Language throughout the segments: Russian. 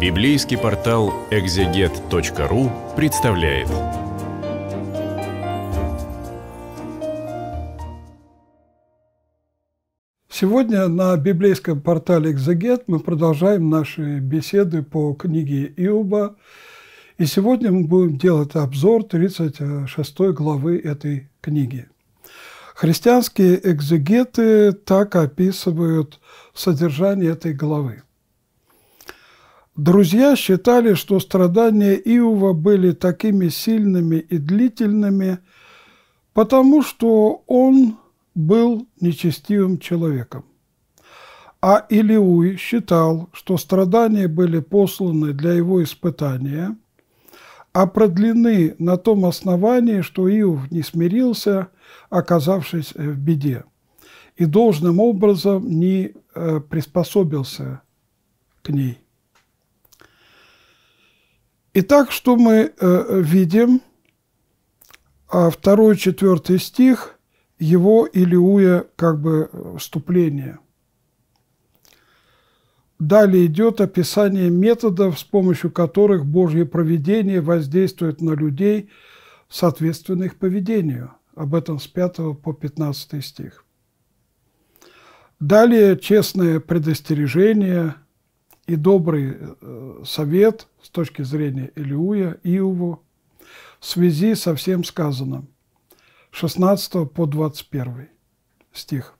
Библейский портал экзегет.ру представляет. Сегодня на библейском портале «Экзегет» мы продолжаем наши беседы по книге Иуба. И сегодня мы будем делать обзор 36 главы этой книги. Христианские экзегеты так описывают содержание этой главы – Друзья считали, что страдания Иова были такими сильными и длительными, потому что он был нечестивым человеком. А Илиуй считал, что страдания были посланы для его испытания, а продлены на том основании, что Иов не смирился, оказавшись в беде, и должным образом не э, приспособился к ней. Итак, что мы э, видим? А второй, четвертый стих, его Илиуя как бы вступление. Далее идет описание методов, с помощью которых Божье провидение воздействует на людей, соответственно их поведению. Об этом с 5 по 15 стих. Далее честное предостережение и добрый э, совет – с точки зрения Илиуя, Иову, в связи со всем сказанным, 16 по 21 стих.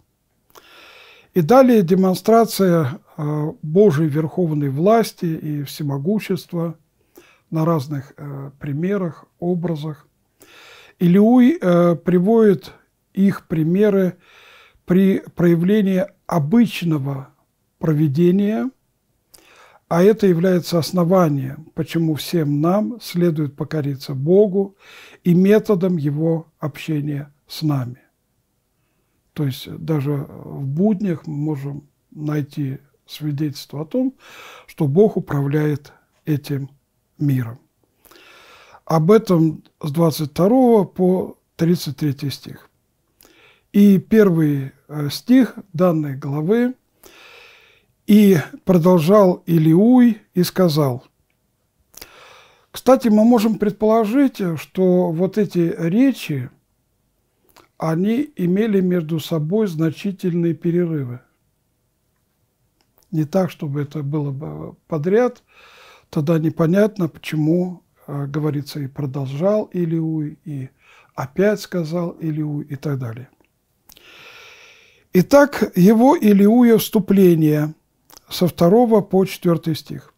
И далее демонстрация э, Божьей верховной власти и всемогущества на разных э, примерах, образах. Илиуй э, приводит их примеры при проявлении обычного проведения – а это является основанием, почему всем нам следует покориться Богу и методом Его общения с нами. То есть даже в буднях мы можем найти свидетельство о том, что Бог управляет этим миром. Об этом с 22 по 33 стих. И первый э, стих данной главы и продолжал Илиуй и сказал, кстати, мы можем предположить, что вот эти речи, они имели между собой значительные перерывы. Не так, чтобы это было бы подряд, тогда непонятно, почему э, говорится и продолжал Илиуй, и опять сказал Илиуй и так далее. Итак, его Илиуя вступление – со 2 по 4 стих.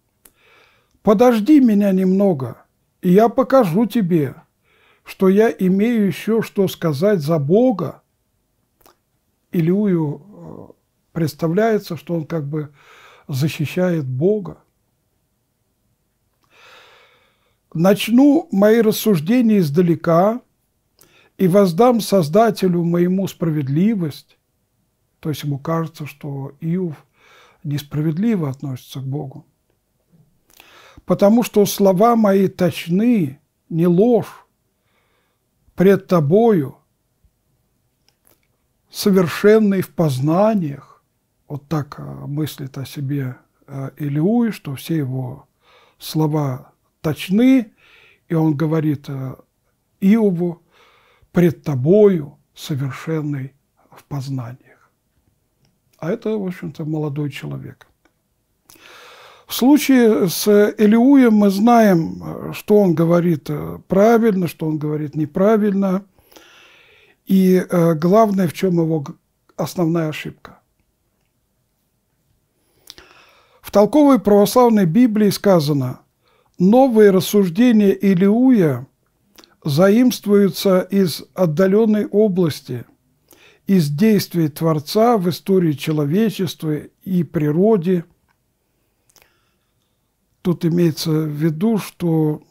«Подожди меня немного, и я покажу тебе, что я имею еще что сказать за Бога». Илюю э, представляется, что он как бы защищает Бога. Начну мои рассуждения издалека и воздам Создателю моему справедливость. То есть ему кажется, что Иов несправедливо относятся к Богу. Потому что слова мои точны, не ложь, пред тобою, совершенный в познаниях, вот так а, мыслит о себе а, Илиуи, что все его слова точны, и он говорит а, Иову, пред тобою совершенный в познаниях. А это, в общем-то, молодой человек. В случае с Элиуем мы знаем, что он говорит э, правильно, что он говорит неправильно. И э, главное, в чем его основная ошибка. В толковой православной Библии сказано, новые рассуждения Илиуя заимствуются из отдаленной области – из действий Творца в истории человечества и природе. Тут имеется в виду, что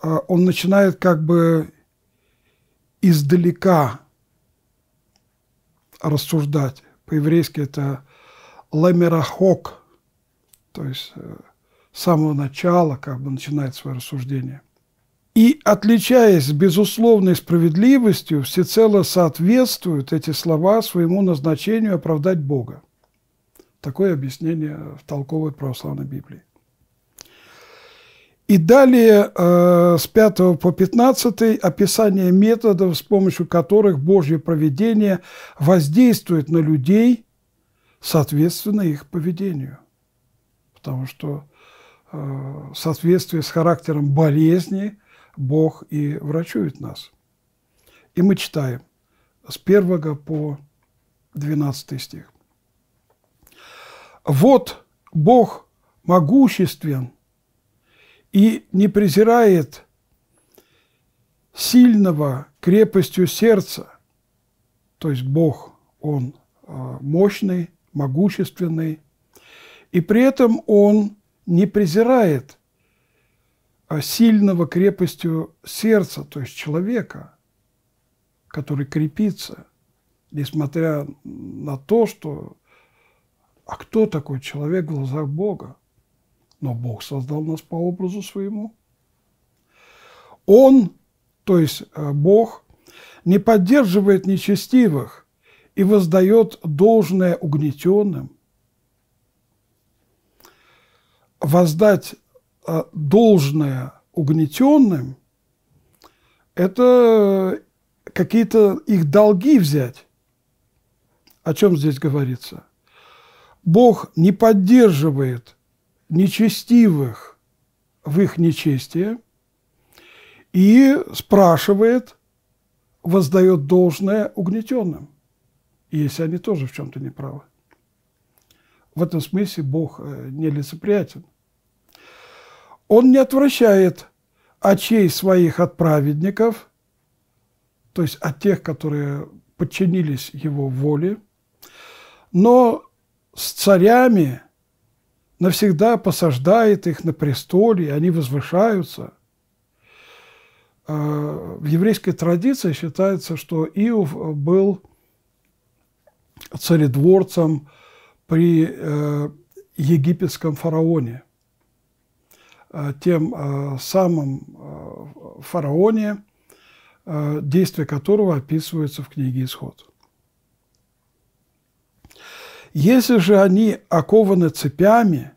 а, он начинает как бы издалека рассуждать. По-еврейски это лемерахок, то есть э, с самого начала как бы начинает свое рассуждение и, отличаясь безусловной справедливостью, всецело соответствуют эти слова своему назначению оправдать Бога. Такое объяснение в толковой православной Библии. И далее э, с 5 по 15 описание методов, с помощью которых Божье проведение воздействует на людей, соответственно, их поведению. Потому что э, с характером болезни – Бог и врачует нас. И мы читаем с 1 по 12 стих. «Вот Бог могуществен и не презирает сильного крепостью сердца». То есть Бог, Он а, мощный, могущественный, и при этом Он не презирает а сильного крепостью сердца, то есть человека, который крепится, несмотря на то, что а кто такой человек в глазах Бога? Но Бог создал нас по образу своему. Он, то есть э, Бог, не поддерживает нечестивых и воздает должное угнетенным. Воздать а, должное угнетенным, это какие-то их долги взять. О чем здесь говорится? Бог не поддерживает нечестивых в их нечестие и спрашивает, воздает должное угнетенным, если они тоже в чем-то неправы. В этом смысле Бог э, не лицеприятен он не отвращает очей своих от праведников, то есть от тех, которые подчинились его воле, но с царями навсегда посаждает их на престоле, и они возвышаются. А, в еврейской традиции считается, что Иов был царедворцем при э, египетском фараоне – Э, тем э, самым э, фараоне, действия которого описываются в книге «Исход». Если же они окованы цепями,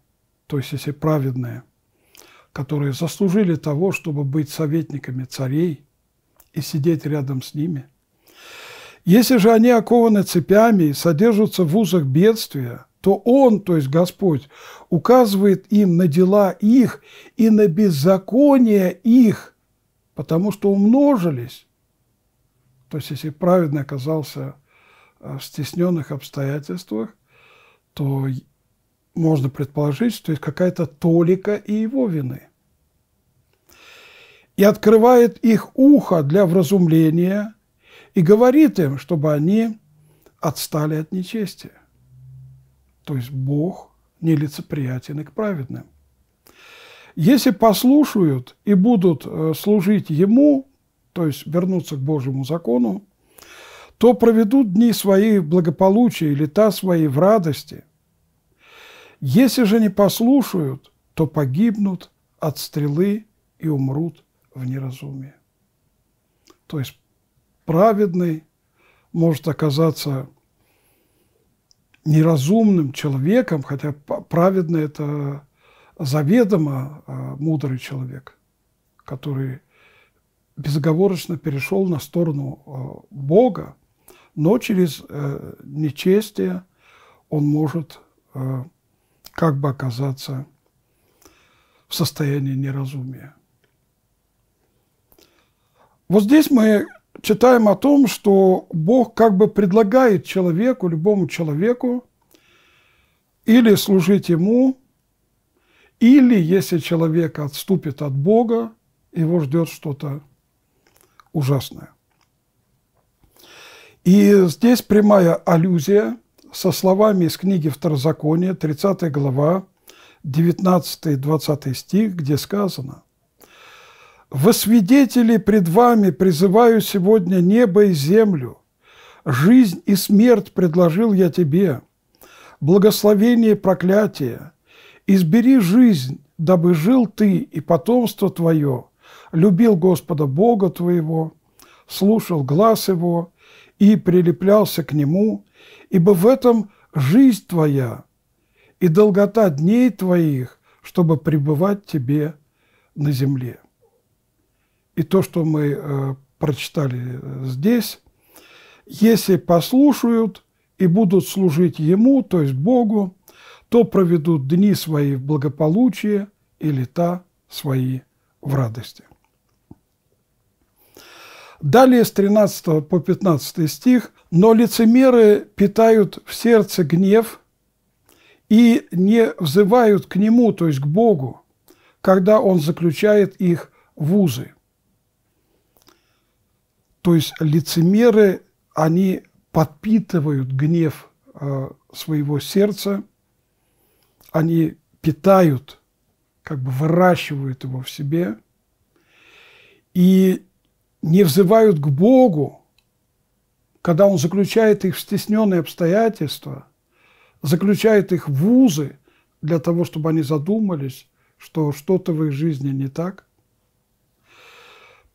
то есть если праведные, которые заслужили того, чтобы быть советниками царей и сидеть рядом с ними, если же они окованы цепями и содержатся в узах бедствия, то Он, то есть Господь, указывает им на дела их и на беззаконие их, потому что умножились. То есть если праведный оказался а, в стесненных обстоятельствах, то можно предположить, что есть какая-то толика и его вины. И открывает их ухо для вразумления и говорит им, чтобы они отстали от нечестия. То есть Бог нелицеприятен и к праведным. Если послушают и будут э, служить Ему, то есть вернуться к Божьему закону, то проведут дни свои в благополучии, лета свои в радости. Если же не послушают, то погибнут от стрелы и умрут в неразумии. То есть праведный может оказаться неразумным человеком, хотя праведный – это заведомо а, мудрый человек, который безоговорочно перешел на сторону а, Бога, но через э, нечестие он может э, как бы оказаться в состоянии неразумия. Вот здесь мы читаем о том, что Бог как бы предлагает человеку, любому человеку, или служить Ему, или, если человек отступит от Бога, его ждет что-то ужасное. И здесь прямая аллюзия со словами из книги Второзакония, 30 глава, 19-20 стих, где сказано – во свидетели пред вами призываю сегодня небо и землю. Жизнь и смерть предложил я тебе, благословение и проклятие. Избери жизнь, дабы жил ты и потомство твое, любил Господа Бога твоего, слушал глаз его и прилеплялся к нему, ибо в этом жизнь твоя и долгота дней твоих, чтобы пребывать тебе на земле и то, что мы э, прочитали э, здесь, если послушают и будут служить Ему, то есть Богу, то проведут дни свои в благополучии и лета свои в радости. Далее с 13 по 15 стих. «Но лицемеры питают в сердце гнев и не взывают к Нему, то есть к Богу, когда Он заключает их в узы. То есть лицемеры, они подпитывают гнев э, своего сердца, они питают, как бы выращивают его в себе и не взывают к Богу, когда Он заключает их в стесненные обстоятельства, заключает их в вузы для того, чтобы они задумались, что что-то в их жизни не так,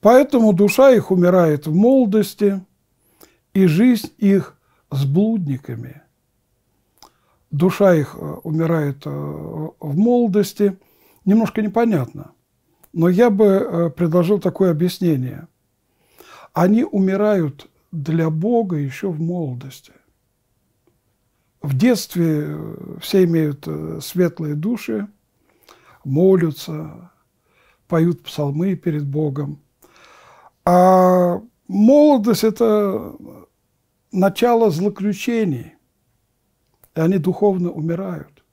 Поэтому душа их умирает в молодости, и жизнь их с блудниками. Душа их э, умирает э, в молодости. Немножко непонятно, но я бы э, предложил такое объяснение. Они умирают для Бога еще в молодости. В детстве все имеют светлые души, молятся, поют псалмы перед Богом, а молодость – это начало злоключений, и они духовно умирают.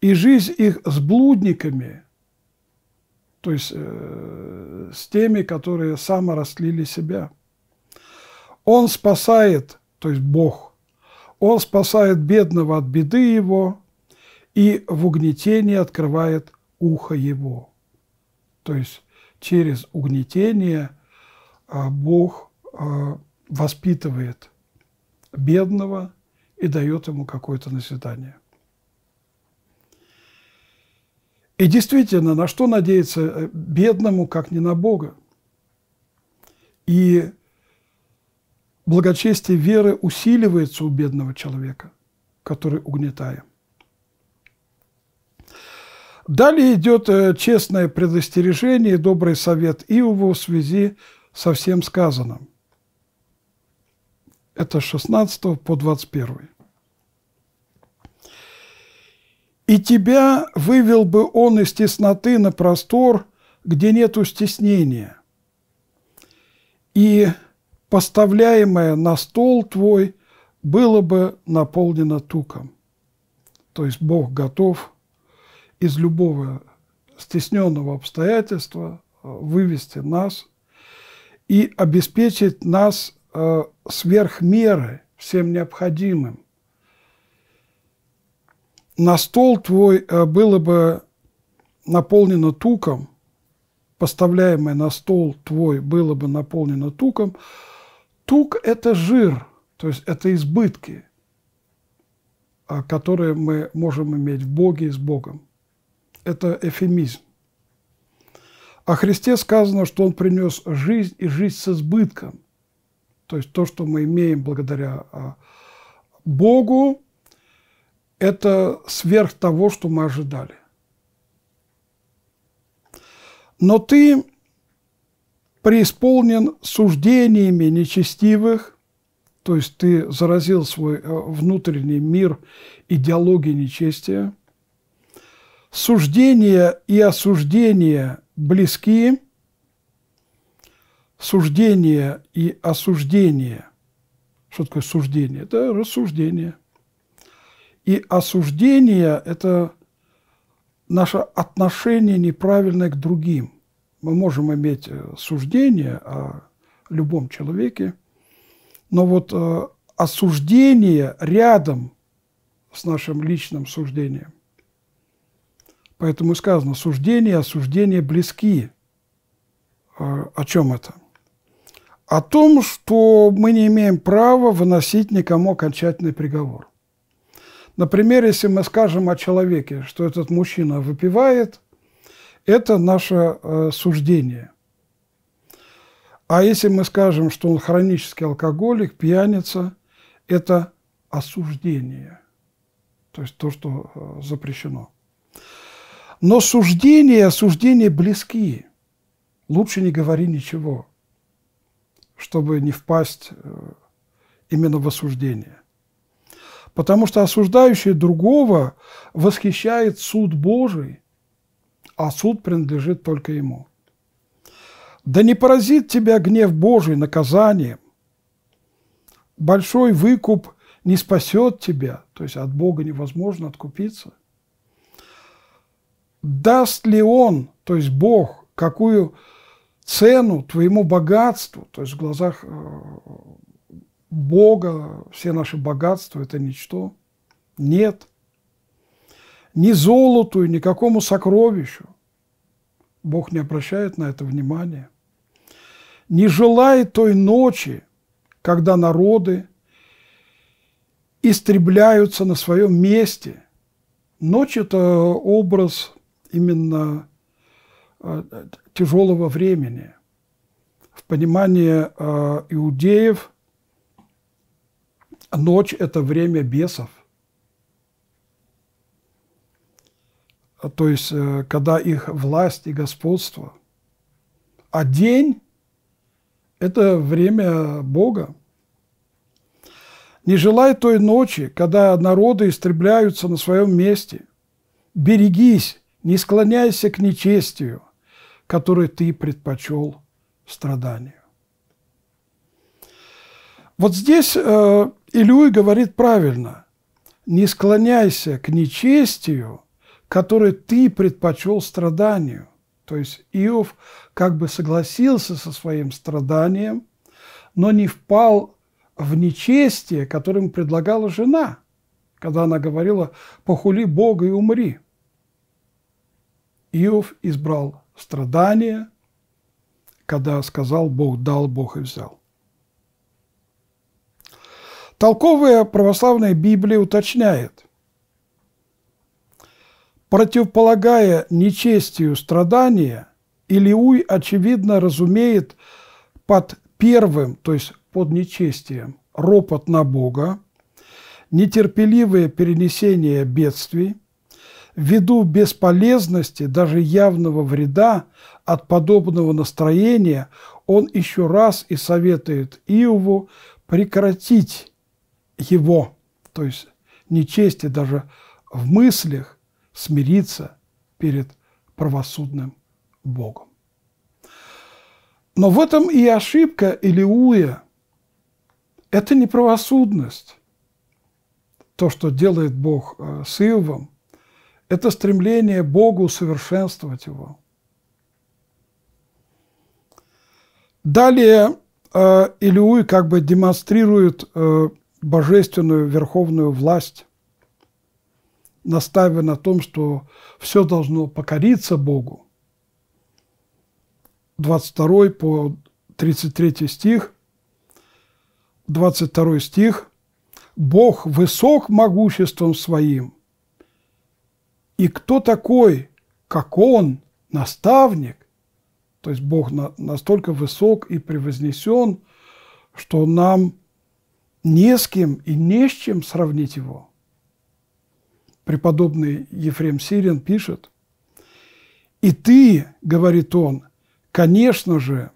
И жизнь их с блудниками, то есть э, с теми, которые саморастлили себя. Он спасает, то есть Бог, он спасает бедного от беды его и в угнетении открывает ухо его. То есть через угнетение а, Бог а, воспитывает бедного и дает ему какое-то назидание. И действительно, на что надеяться э, бедному, как не на Бога? И благочестие веры усиливается у бедного человека, который угнетаем. Далее идет э, честное предостережение и добрый совет Иову в связи со всем сказанным. Это с 16 по 21. «И тебя вывел бы он из тесноты на простор, где нет стеснения, и поставляемое на стол твой было бы наполнено туком». То есть Бог готов – из любого стесненного обстоятельства э, вывести нас и обеспечить нас э, сверх меры всем необходимым. На стол твой э, было бы наполнено туком, поставляемое на стол твой было бы наполнено туком. Тук – это жир, то есть это избытки, которые мы можем иметь в Боге и с Богом. – это эфемизм. О Христе сказано, что Он принес жизнь и жизнь с избытком. То есть то, что мы имеем благодаря а, Богу, это сверх того, что мы ожидали. Но ты преисполнен суждениями нечестивых, то есть ты заразил свой э, внутренний мир идеологией нечестия, Суждение и осуждение близки, суждение и осуждение. Что такое суждение? Это рассуждение. И осуждение – это наше отношение неправильное к другим. Мы можем иметь э, суждение о любом человеке, но вот э, осуждение рядом с нашим личным суждением Поэтому сказано, суждение и осуждение близки. А, о чем это? О том, что мы не имеем права выносить никому окончательный приговор. Например, если мы скажем о человеке, что этот мужчина выпивает, это наше э, суждение. А если мы скажем, что он хронический алкоголик, пьяница, это осуждение, то есть то, что э, запрещено. Но суждения и осуждения близки. Лучше не говори ничего, чтобы не впасть э, именно в осуждение. Потому что осуждающий другого восхищает суд Божий, а суд принадлежит только ему. Да не поразит тебя гнев Божий наказанием. Большой выкуп не спасет тебя, то есть от Бога невозможно откупиться даст ли он, то есть Бог, какую цену твоему богатству, то есть в глазах э, Бога все наши богатства – это ничто. Нет. Ни золоту, ни какому сокровищу. Бог не обращает на это внимания. Не желает той ночи, когда народы истребляются на своем месте. Ночь – это образ именно а, тяжелого времени. В понимании а, иудеев ночь – это время бесов. А, то есть, э, когда их власть и господство. А день – это время Бога. Не желай той ночи, когда народы истребляются на своем месте. Берегись, не склоняйся к нечестию, который ты предпочел страданию. Вот здесь э, Илюй говорит правильно. Не склоняйся к нечестию, который ты предпочел страданию. То есть Иов как бы согласился со своим страданием, но не впал в нечестие, которым предлагала жена, когда она говорила «похули Бога и умри». Иов избрал страдания, когда сказал «Бог дал, Бог и взял». Толковая православная Библия уточняет, противополагая нечестию страдания, Илиуй, очевидно, разумеет под первым, то есть под нечестием, ропот на Бога, нетерпеливое перенесение бедствий – Ввиду бесполезности, даже явного вреда от подобного настроения, он еще раз и советует Иову прекратить его, то есть нечести а даже в мыслях, смириться перед правосудным Богом. Но в этом и ошибка Илиуя. Это не правосудность. То, что делает Бог э, с Иовом, это стремление Богу совершенствовать его. Далее э, Илиуй как бы демонстрирует э, божественную верховную власть, наставив на том, что все должно покориться Богу. 22 по 33 стих, 22 стих. «Бог высок могуществом своим, и кто такой, как он, наставник? То есть Бог на, настолько высок и превознесен, что нам не с кем и не с чем сравнить его. Преподобный Ефрем Сирин пишет, «И ты, — говорит он, — конечно же,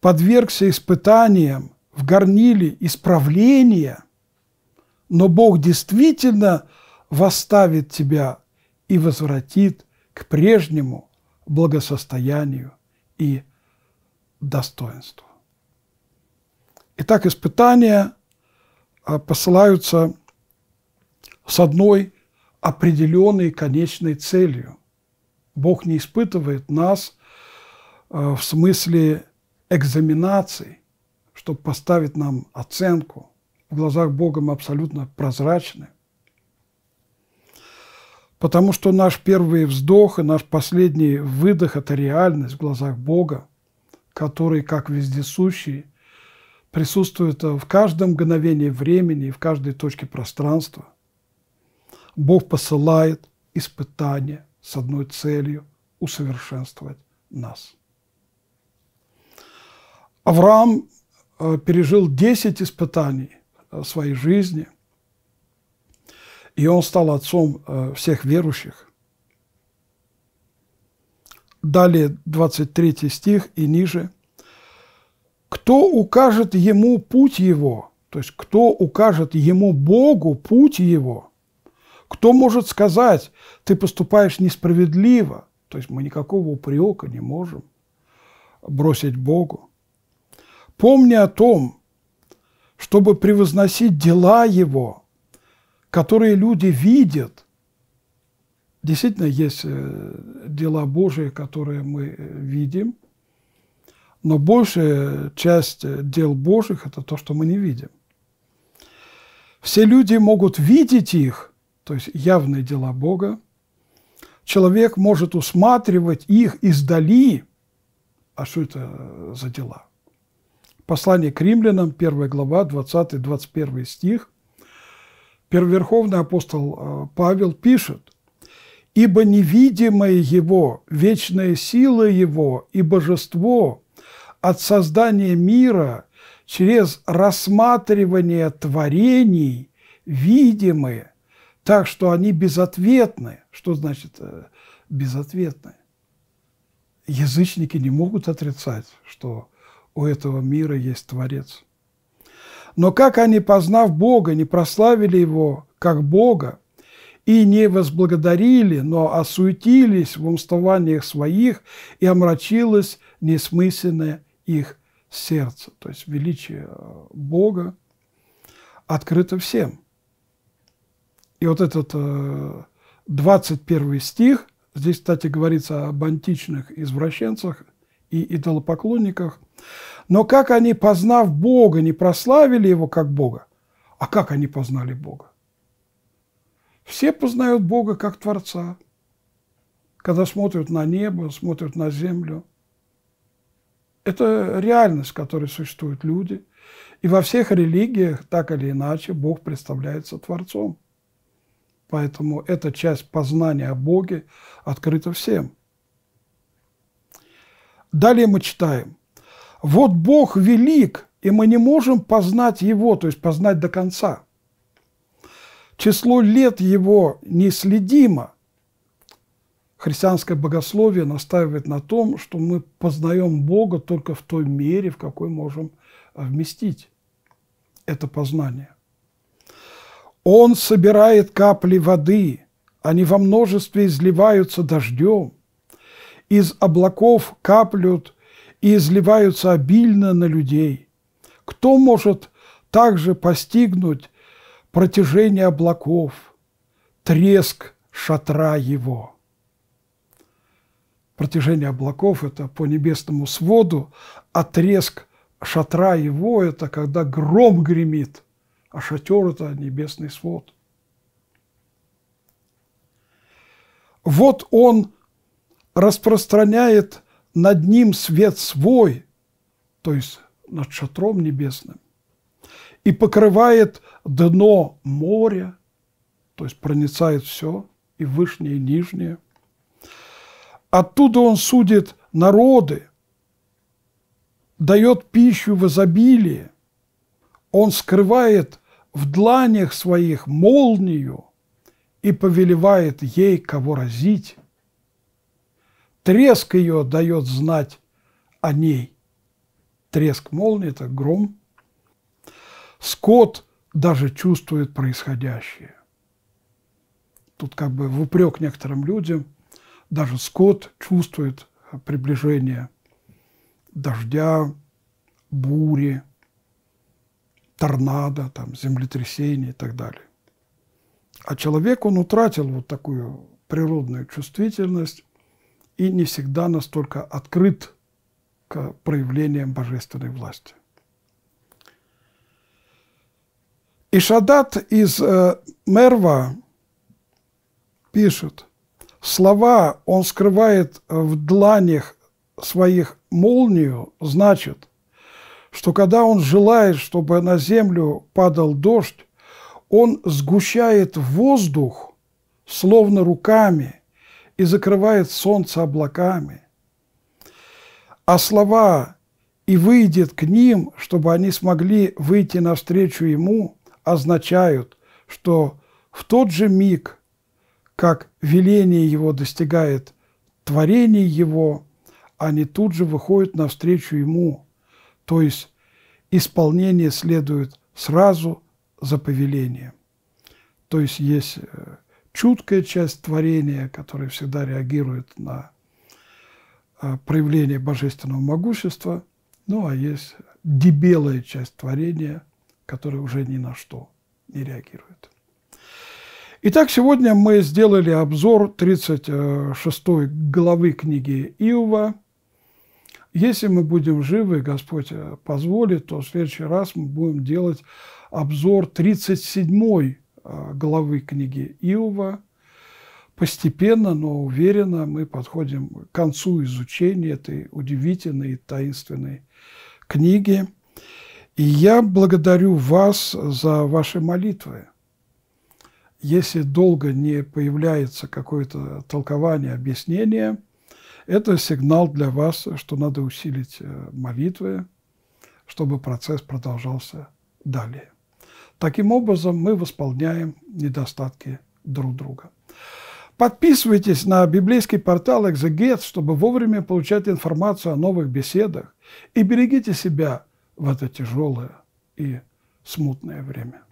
подвергся испытаниям в горниле исправления, но Бог действительно восставит тебя и возвратит к прежнему благосостоянию и достоинству. Итак, испытания а, посылаются с одной определенной конечной целью. Бог не испытывает нас а, в смысле экзаменаций, чтобы поставить нам оценку. В глазах Бога мы абсолютно прозрачны. Потому что наш первый вздох и наш последний выдох – это реальность в глазах Бога, который, как вездесущий, присутствует в каждом мгновении времени и в каждой точке пространства. Бог посылает испытания с одной целью – усовершенствовать нас. Авраам э, пережил 10 испытаний э, своей жизни, и он стал отцом э, всех верующих. Далее 23 стих и ниже. «Кто укажет ему путь его?» То есть кто укажет ему Богу путь его? Кто может сказать, ты поступаешь несправедливо? То есть мы никакого упрека не можем бросить Богу. Помни о том, чтобы превозносить дела Его, которые люди видят. Действительно, есть э, дела Божии, которые мы э, видим, но большая часть э, дел Божьих – это то, что мы не видим. Все люди могут видеть их, то есть явные дела Бога. Человек может усматривать их издали. А что это за дела? Послание к римлянам, 1 глава, 20-21 стих. Первоверховный апостол э, Павел пишет, «Ибо невидимое Его, вечная сила Его и Божество от создания мира через рассматривание творений видимы, так что они безответны». Что значит э, безответны? Язычники не могут отрицать, что у этого мира есть Творец – но как они, познав Бога, не прославили Его, как Бога, и не возблагодарили, но осуетились в умствованиях своих, и омрачилось несмысленное их сердце. То есть величие э, Бога открыто всем. И вот этот 21 э, стих, здесь, кстати, говорится об античных извращенцах и идолопоклонниках – но как они, познав Бога, не прославили Его как Бога, а как они познали Бога? Все познают Бога как Творца, когда смотрят на небо, смотрят на землю. Это реальность, в которой существуют люди. И во всех религиях, так или иначе, Бог представляется Творцом. Поэтому эта часть познания о Боге открыта всем. Далее мы читаем – вот Бог велик, и мы не можем познать Его, то есть познать до конца. Число лет Его неследимо. Христианское богословие настаивает на том, что мы познаем Бога только в той мере, в какой можем а, вместить это познание. Он собирает капли воды, они во множестве изливаются дождем. Из облаков каплют и изливаются обильно на людей. Кто может также постигнуть протяжение облаков, треск шатра его? Протяжение облаков – это по небесному своду, а треск шатра его – это когда гром гремит, а шатер – это небесный свод. Вот он распространяет над ним свет свой, то есть над шатром небесным, и покрывает дно моря, то есть проницает все, и вышнее, и нижнее. Оттуда он судит народы, дает пищу в изобилии, он скрывает в дланях своих молнию и повелевает ей, кого разить. Треск ее дает знать о ней. Треск молнии – это гром. Скот даже чувствует происходящее. Тут как бы в упрек некоторым людям, даже скот чувствует э, приближение дождя, бури, торнадо, там, землетрясений и так далее. А человек, он утратил вот такую природную чувствительность, и не всегда настолько открыт к проявлениям божественной власти. Ишадат из э, Мерва пишет, слова «он скрывает в дланях своих молнию» значит, что когда он желает, чтобы на землю падал дождь, он сгущает воздух, словно руками – и закрывает солнце облаками. А слова «и выйдет к ним», чтобы они смогли выйти навстречу ему, означают, что в тот же миг, как веление его достигает творение его, они тут же выходят навстречу ему, то есть исполнение следует сразу за повелением. То есть есть э, чуткая часть творения, которая всегда реагирует на а, проявление божественного могущества, ну а есть дебелая часть творения, которая уже ни на что не реагирует. Итак, сегодня мы сделали обзор 36 главы книги Иова. Если мы будем живы, Господь э, позволит, то в следующий раз мы будем делать обзор 37 Э, главы книги Иова. Постепенно, но уверенно мы подходим к концу изучения этой удивительной и таинственной книги. И я благодарю вас за ваши молитвы. Если долго не появляется какое-то толкование, объяснение, это сигнал для вас, что надо усилить э, молитвы, чтобы процесс продолжался далее. Таким образом мы восполняем недостатки друг друга. Подписывайтесь на библейский портал Exeget, чтобы вовремя получать информацию о новых беседах. И берегите себя в это тяжелое и смутное время.